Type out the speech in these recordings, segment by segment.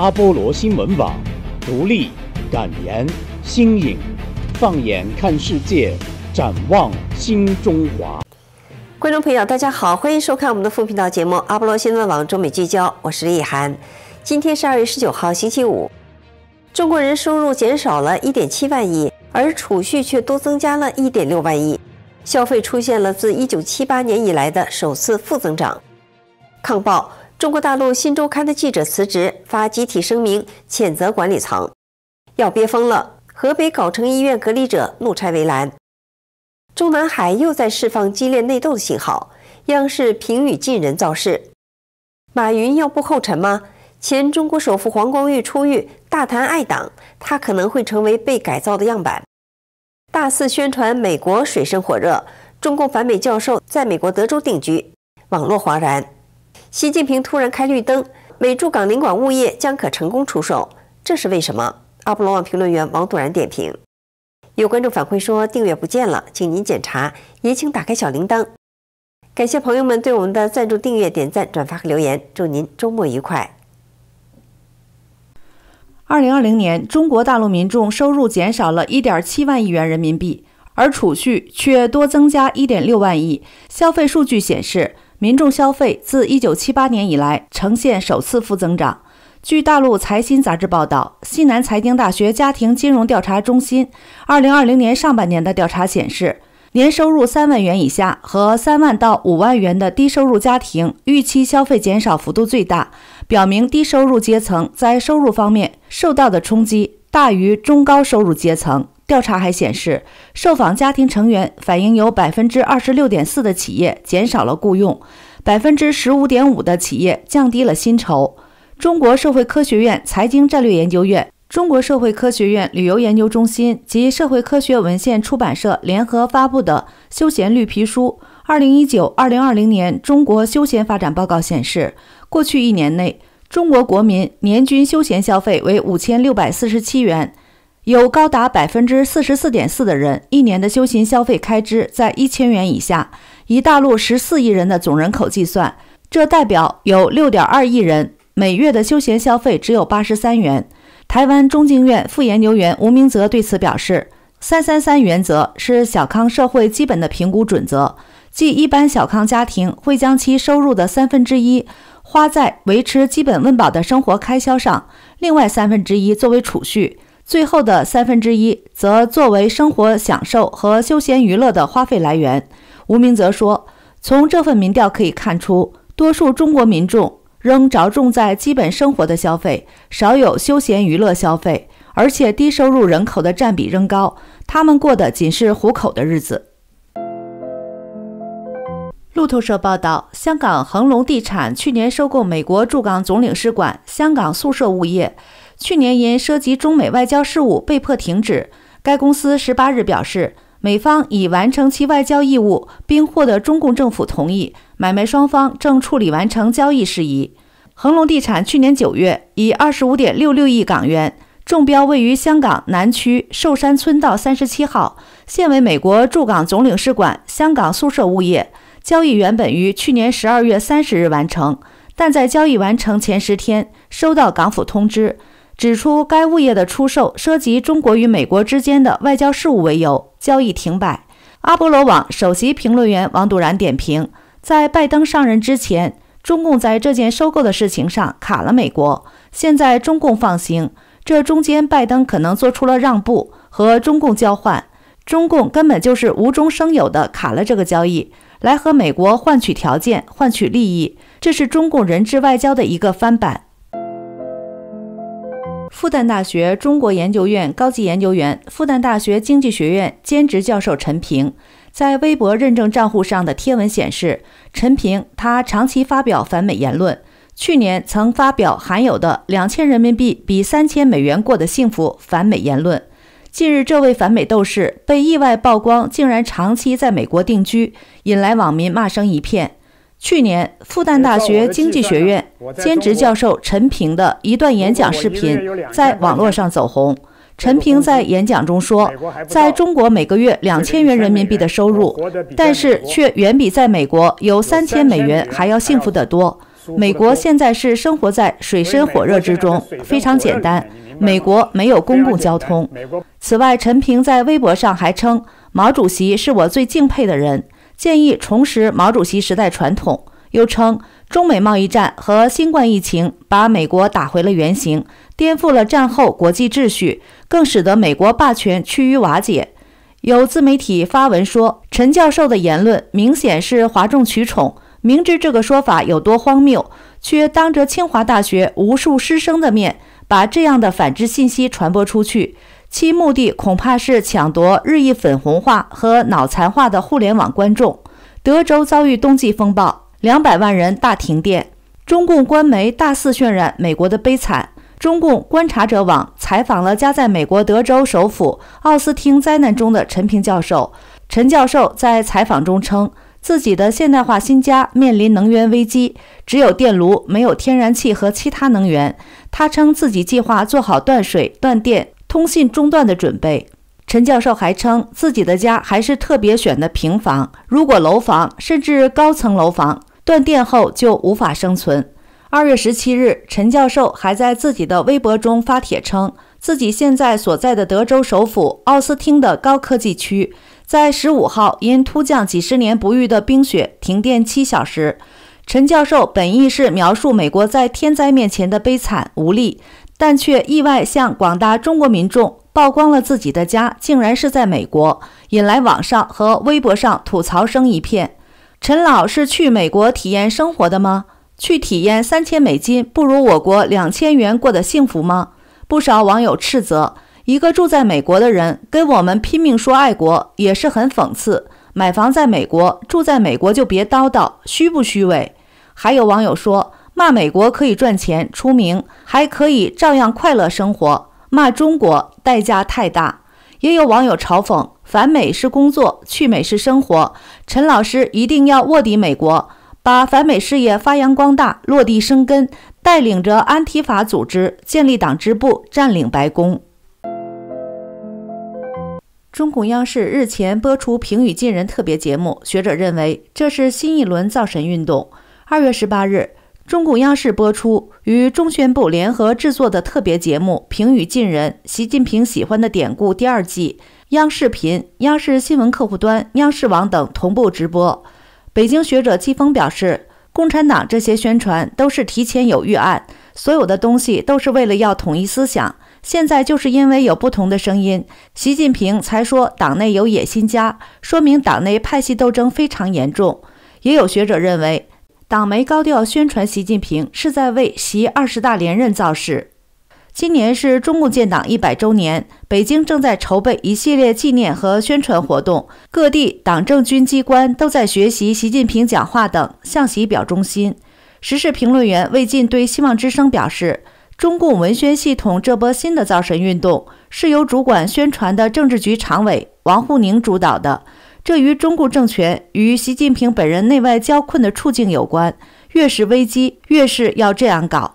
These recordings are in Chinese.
阿波罗新闻网，独立、敢言、新颖，放眼看世界，展望新中华。观众朋友，大家好，欢迎收看我们的副频道节目《阿波罗新闻网中美聚焦》，我是李一涵。今天是二月十九号，星期五。中国人收入减少了一点七万亿，而储蓄却多增加了一点六万亿，消费出现了自一九七八年以来的首次负增长。抗暴，中国大陆新周刊的记者辞职。发集体声明谴责管理层，要憋疯了。河北藁城医院隔离者怒拆围栏，中南海又在释放激烈内斗的信号。央视平语近人造势，马云要步后尘吗？前中国首富黄光裕出狱大谈爱党，他可能会成为被改造的样板。大肆宣传美国水深火热，中共反美教授在美国德州定居，网络哗然。习近平突然开绿灯。美驻港领馆物业将可成功出售，这是为什么？阿波罗网评论员王祖然点评：有观众反馈说订阅不见了，请您检查，也请打开小铃铛。感谢朋友们对我们的赞助、订阅、点赞、转发和留言，祝您周末愉快。二零二零年，中国大陆民众收入减少了一点七万亿元人民币，而储蓄却多增加一点六万亿。消费数据显示。民众消费自一九七八年以来呈现首次负增长。据大陆财新杂志报道，西南财经大学家庭金融调查中心二零二零年上半年的调查显示，年收入三万元以下和三万到五万元的低收入家庭预期消费减少幅度最大，表明低收入阶层在收入方面受到的冲击大于中高收入阶层。调查还显示，受访家庭成员反映有百分之二十六点四的企业减少了雇佣，百分之十五点五的企业降低了薪酬。中国社会科学院财经战略研究院、中国社会科学院旅游研究中心及社会科学文献出版社联合发布的《休闲绿皮书：二零一九二零二零年中国休闲发展报告》显示，过去一年内，中国国民年均休闲消费为五千六百四十七元。有高达百分之四十四点四的人，一年的休闲消费开支在一千元以下。以大陆十四亿人的总人口计算，这代表有六点二亿人每月的休闲消费只有八十三元。台湾中经院副研究员吴明泽对此表示：“三三三原则是小康社会基本的评估准则，即一般小康家庭会将其收入的三分之一花在维持基本温饱的生活开销上，另外三分之一作为储蓄。”最后的三分之一则作为生活享受和休闲娱乐的花费来源。吴明泽说：“从这份民调可以看出，多数中国民众仍着重在基本生活的消费，少有休闲娱乐消费，而且低收入人口的占比仍高，他们过的仅是糊口的日子。”路透社报道，香港恒隆地产去年收购美国驻港总领事馆香港宿舍物业，去年因涉及中美外交事务被迫停止。该公司十八日表示，美方已完成其外交义务，并获得中共政府同意，买卖双方正处理完成交易事宜。恒隆地产去年九月以二十五点六六亿港元中标位于香港南区寿山村道三十七号，现为美国驻港总领事馆香港宿舍物业。交易原本于去年十二月三十日完成，但在交易完成前十天，收到港府通知，指出该物业的出售涉及中国与美国之间的外交事务为由，交易停摆。阿波罗网首席评论员王祖然点评：在拜登上任之前，中共在这件收购的事情上卡了美国，现在中共放行，这中间拜登可能做出了让步和中共交换，中共根本就是无中生有的卡了这个交易。来和美国换取条件、换取利益，这是中共人质外交的一个翻版。复旦大学中国研究院高级研究员、复旦大学经济学院兼职教授陈平在微博认证账户上的贴文显示，陈平他长期发表反美言论，去年曾发表含有的“两千人民币比三千美元过得幸福”反美言论。近日，这位反美斗士被意外曝光，竟然长期在美国定居，引来网民骂声一片。去年，复旦大学经济学院兼职教授陈平的一段演讲视频在网络上走红。陈平在演讲中说，在中国每个月两千元人民币的收入，但是却远比在美国有三千美元还要幸福得多。美国现在是生活在水深火热之中，非常简单。美国没有公共交通。此外，陈平在微博上还称，毛主席是我最敬佩的人，建议重拾毛主席时代传统。又称，中美贸易战和新冠疫情把美国打回了原形，颠覆了战后国际秩序，更使得美国霸权趋于瓦解。有自媒体发文说，陈教授的言论明显是哗众取宠。明知这个说法有多荒谬，却当着清华大学无数师生的面把这样的反制信息传播出去，其目的恐怕是抢夺日益粉红化和脑残化的互联网观众。德州遭遇冬季风暴，两百万人大停电。中共官媒大肆渲染美国的悲惨。中共观察者网采访了家在美国德州首府奥斯汀灾难中的陈平教授。陈教授在采访中称。自己的现代化新家面临能源危机，只有电炉，没有天然气和其他能源。他称自己计划做好断水、断电、通信中断的准备。陈教授还称自己的家还是特别选的平房，如果楼房甚至高层楼房，断电后就无法生存。二月十七日，陈教授还在自己的微博中发帖称，自己现在所在的德州首府奥斯汀的高科技区。在十五号，因突降几十年不遇的冰雪，停电七小时。陈教授本意是描述美国在天灾面前的悲惨无力，但却意外向广大中国民众曝光了自己的家，竟然是在美国，引来网上和微博上吐槽声一片。陈老是去美国体验生活的吗？去体验三千美金不如我国两千元过得幸福吗？不少网友斥责。一个住在美国的人跟我们拼命说爱国也是很讽刺。买房在美国，住在美国就别叨叨，虚不虚伪？还有网友说，骂美国可以赚钱、出名，还可以照样快乐生活；骂中国代价太大。也有网友嘲讽，反美是工作，去美是生活。陈老师一定要卧底美国，把反美事业发扬光大、落地生根，带领着安提法组织建立党支部，占领白宫。中共央视日前播出《平语近人》特别节目，学者认为这是新一轮造神运动。二月十八日，中共央视播出与中宣部联合制作的特别节目《平语近人：习近平喜欢的典故》第二季，央视频、央视新闻客户端、央视网等同步直播。北京学者季风表示，共产党这些宣传都是提前有预案，所有的东西都是为了要统一思想。现在就是因为有不同的声音，习近平才说党内有野心家，说明党内派系斗争非常严重。也有学者认为，党媒高调宣传习近平是在为习二十大连任造势。今年是中共建党一百周年，北京正在筹备一系列纪念和宣传活动，各地党政军机关都在学习习近平讲话等，向习表忠心。时事评论员魏晋对《希望之声》表示。中共文宣系统这波新的造神运动是由主管宣传的政治局常委王沪宁主导的，这与中共政权与习近平本人内外交困的处境有关。越是危机，越是要这样搞。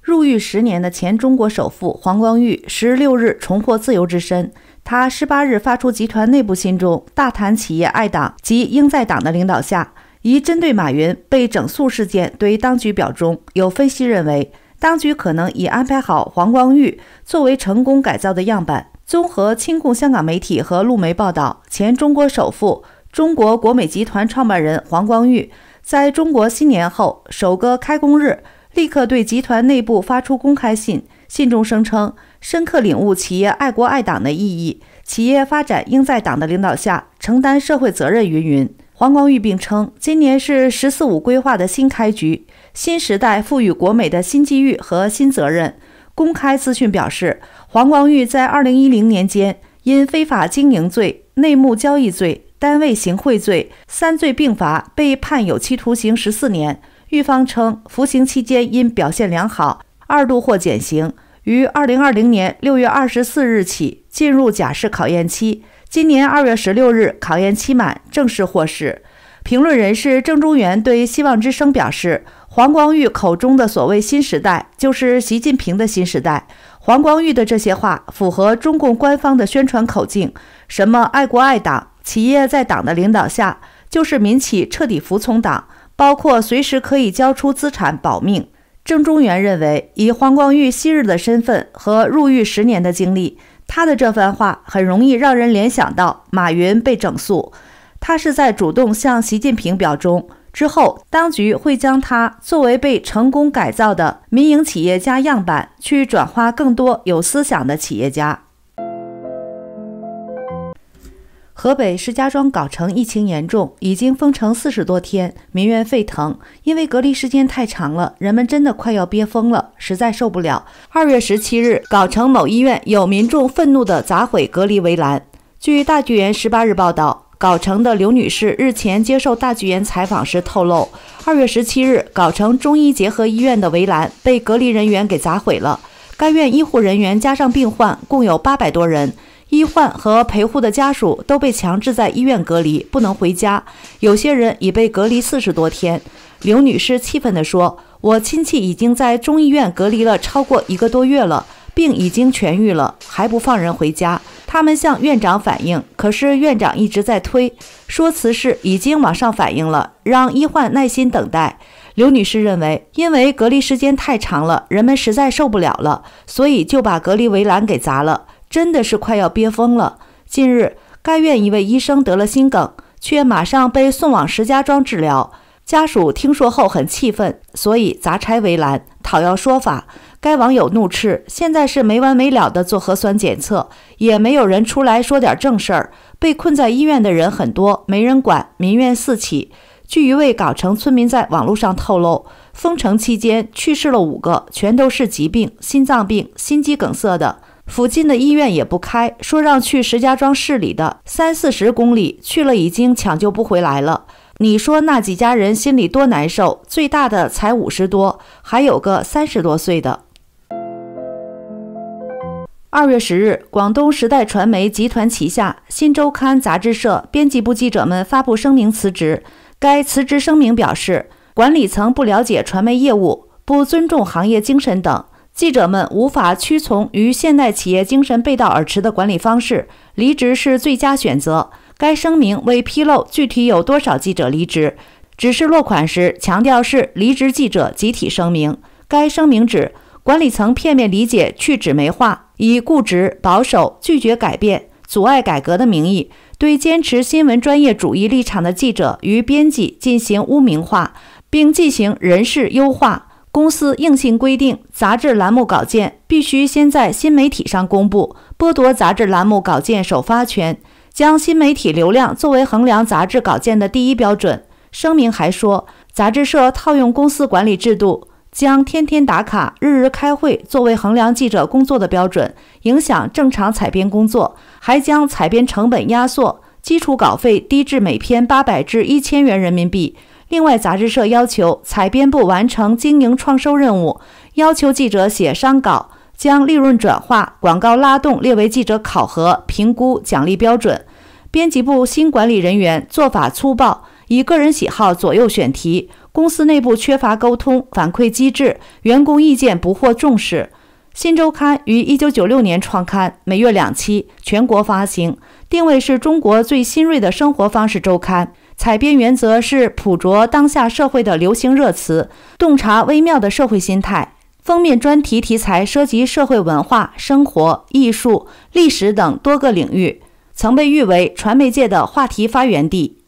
入狱十年的前中国首富黄光裕十六日重获自由之身，他十八日发出集团内部信中大谈企业爱党及应在党的领导下。一针对马云被整肃事件，对当局表中有分析认为，当局可能已安排好黄光裕作为成功改造的样板。综合亲共香港媒体和路媒报道，前中国首富、中国国美集团创办人黄光裕，在中国新年后首个开工日，立刻对集团内部发出公开信，信中声称深刻领悟企业爱国爱党的意义，企业发展应在党的领导下承担社会责任，云云。黄光裕并称，今年是“十四五”规划的新开局，新时代赋予国美的新机遇和新责任。公开资讯表示，黄光裕在二零一零年间因非法经营罪、内幕交易罪、单位行贿罪三罪并罚，被判有期徒刑十四年。狱方称，服刑期间因表现良好，二度获减刑，于二零二零年六月二十四日起进入假释考验期。今年二月十六日，考验期满，正式获释。评论人士郑中原对《希望之声》表示，黄光裕口中的所谓“新时代”，就是习近平的新时代。黄光裕的这些话符合中共官方的宣传口径，什么爱国爱党，企业在党的领导下就是民企彻底服从党，包括随时可以交出资产保命。郑中原认为，以黄光裕昔日的身份和入狱十年的经历。他的这番话很容易让人联想到马云被整肃，他是在主动向习近平表忠。之后，当局会将他作为被成功改造的民营企业家样板，去转化更多有思想的企业家。河北石家庄藁城疫情严重，已经封城四十多天，民怨沸腾。因为隔离时间太长了，人们真的快要憋疯了，实在受不了。二月十七日，藁城某医院有民众愤怒地砸毁隔离围栏。据大剧院十八日报道，藁城的刘女士日前接受大剧院采访时透露，二月十七日，藁城中医结合医院的围栏被隔离人员给砸毁了。该院医护人员加上病患共有八百多人。医患和陪护的家属都被强制在医院隔离，不能回家。有些人已被隔离四十多天。刘女士气愤地说：“我亲戚已经在中医院隔离了超过一个多月了，病已经痊愈了，还不放人回家。他们向院长反映，可是院长一直在推，说此事已经往上反映了，让医患耐心等待。”刘女士认为，因为隔离时间太长了，人们实在受不了了，所以就把隔离围栏给砸了。真的是快要憋疯了。近日，该院一位医生得了心梗，却马上被送往石家庄治疗。家属听说后很气愤，所以砸拆围栏，讨要说法。该网友怒斥：“现在是没完没了的做核酸检测，也没有人出来说点正事儿。被困在医院的人很多，没人管，民怨四起。”据一位藁城村民在网络上透露，封城期间去世了五个，全都是疾病，心脏病、心肌梗塞的。附近的医院也不开，说让去石家庄市里的，三四十公里，去了已经抢救不回来了。你说那几家人心里多难受？最大的才五十多，还有个三十多岁的。二月十日，广东时代传媒集团旗下新周刊杂志社编辑部记者们发布声明辞职。该辞职声明表示，管理层不了解传媒业务，不尊重行业精神等。记者们无法屈从于现代企业精神背道而驰的管理方式，离职是最佳选择。该声明未披露具体有多少记者离职，只是落款时强调是离职记者集体声明。该声明指管理层片面理解去纸媒化，以固执、保守、拒绝改变、阻碍改革的名义，对坚持新闻专业主义立场的记者与编辑进行污名化，并进行人事优化。公司硬性规定，杂志栏目稿件必须先在新媒体上公布，剥夺杂志栏目稿件首发权，将新媒体流量作为衡量杂志稿件的第一标准。声明还说，杂志社套用公司管理制度，将天天打卡、日日开会作为衡量记者工作的标准，影响正常采编工作，还将采编成本压缩，基础稿费低至每篇八百至一千元人民币。另外，杂志社要求采编部完成经营创收任务，要求记者写商稿，将利润转化、广告拉动列为记者考核评估奖励标准。编辑部新管理人员做法粗暴，以个人喜好左右选题，公司内部缺乏沟通反馈机制，员工意见不获重视。新周刊于一九九六年创刊，每月两期，全国发行，定位是中国最新锐的生活方式周刊。采编原则是捕捉当下社会的流行热词，洞察微妙的社会心态。封面专题题材涉及社会文化、生活、艺术、历史等多个领域，曾被誉为传媒界的话题发源地。